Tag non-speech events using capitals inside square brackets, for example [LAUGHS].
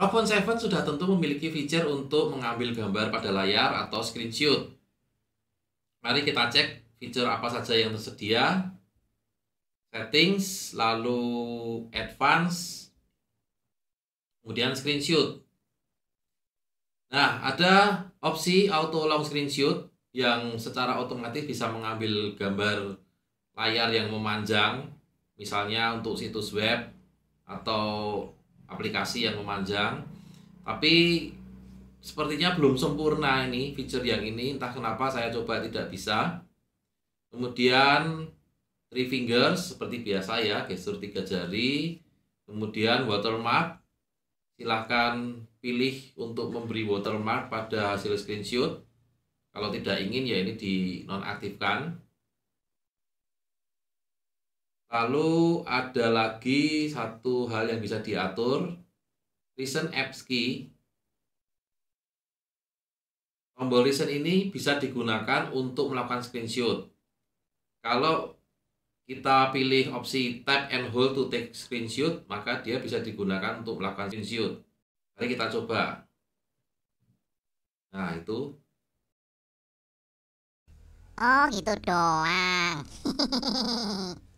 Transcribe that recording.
iPhone 7 sudah tentu memiliki fitur untuk mengambil gambar pada layar atau screenshot. Mari kita cek fitur apa saja yang tersedia. Settings, lalu advance, kemudian screenshot. Nah, ada opsi auto long screenshot yang secara otomatis bisa mengambil gambar layar yang memanjang, misalnya untuk situs web atau aplikasi yang memanjang tapi sepertinya belum sempurna ini fitur yang ini entah kenapa saya coba tidak bisa kemudian three fingers seperti biasa ya gestur tiga jari kemudian watermark silahkan pilih untuk memberi watermark pada hasil screenshot kalau tidak ingin ya ini dinonaktifkan Lalu ada lagi satu hal yang bisa diatur, recent apps key. Tombol recent ini bisa digunakan untuk melakukan screenshot. Kalau kita pilih opsi tap and hold to take screenshot, maka dia bisa digunakan untuk melakukan screenshot. Mari kita coba. Nah, itu. Oh, gitu doang. [LAUGHS]